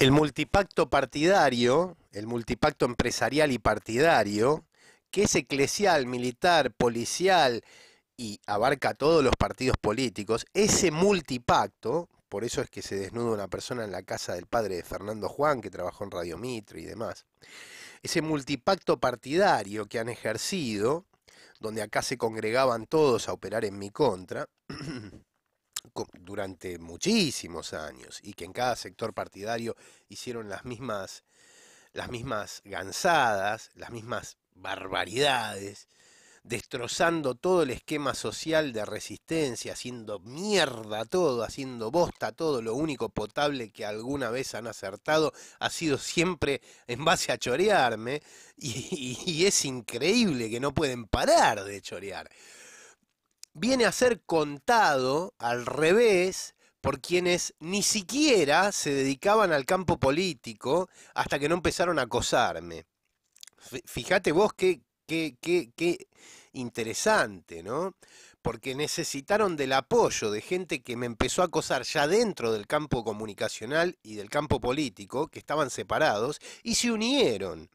El multipacto partidario, el multipacto empresarial y partidario, que es eclesial, militar, policial y abarca todos los partidos políticos, ese multipacto, por eso es que se desnuda una persona en la casa del padre de Fernando Juan, que trabajó en Radio Mitre y demás, ese multipacto partidario que han ejercido, donde acá se congregaban todos a operar en mi contra, durante muchísimos años y que en cada sector partidario hicieron las mismas, las mismas gansadas, las mismas barbaridades, destrozando todo el esquema social de resistencia, haciendo mierda todo, haciendo bosta todo, lo único potable que alguna vez han acertado ha sido siempre en base a chorearme y es increíble que no pueden parar de chorear viene a ser contado al revés por quienes ni siquiera se dedicaban al campo político hasta que no empezaron a acosarme. Fíjate vos qué, qué, qué, qué interesante, ¿no? Porque necesitaron del apoyo de gente que me empezó a acosar ya dentro del campo comunicacional y del campo político, que estaban separados, y se unieron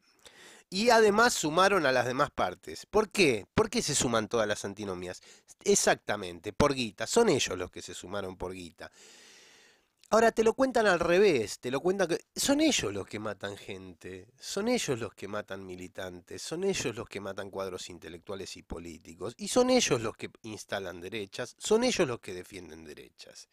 y además sumaron a las demás partes. ¿Por qué? ¿Por qué se suman todas las antinomias? Exactamente, por guita. Son ellos los que se sumaron por guita. Ahora te lo cuentan al revés, te lo cuentan que son ellos los que matan gente, son ellos los que matan militantes, son ellos los que matan cuadros intelectuales y políticos, y son ellos los que instalan derechas, son ellos los que defienden derechas.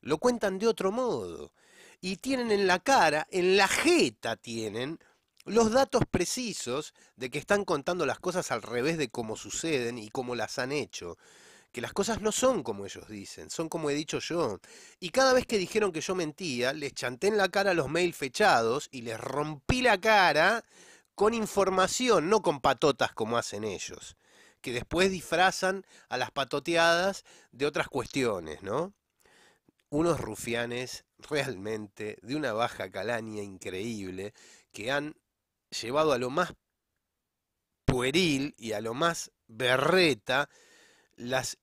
Lo cuentan de otro modo. Y tienen en la cara, en la jeta tienen los datos precisos de que están contando las cosas al revés de cómo suceden y cómo las han hecho. Que las cosas no son como ellos dicen, son como he dicho yo. Y cada vez que dijeron que yo mentía, les chanté en la cara los mail fechados y les rompí la cara con información, no con patotas como hacen ellos, que después disfrazan a las patoteadas de otras cuestiones, ¿no? Unos rufianes realmente de una baja calaña increíble que han llevado a lo más pueril y a lo más berreta las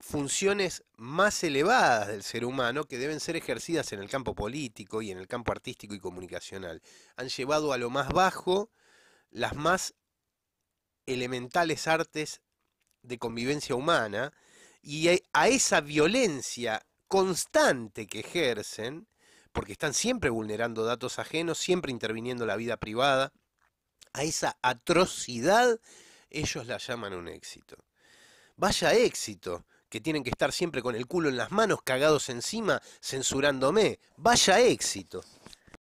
funciones más elevadas del ser humano que deben ser ejercidas en el campo político y en el campo artístico y comunicacional. Han llevado a lo más bajo las más elementales artes de convivencia humana y a esa violencia constante que ejercen porque están siempre vulnerando datos ajenos, siempre interviniendo la vida privada. A esa atrocidad ellos la llaman un éxito. Vaya éxito, que tienen que estar siempre con el culo en las manos, cagados encima, censurándome. Vaya éxito.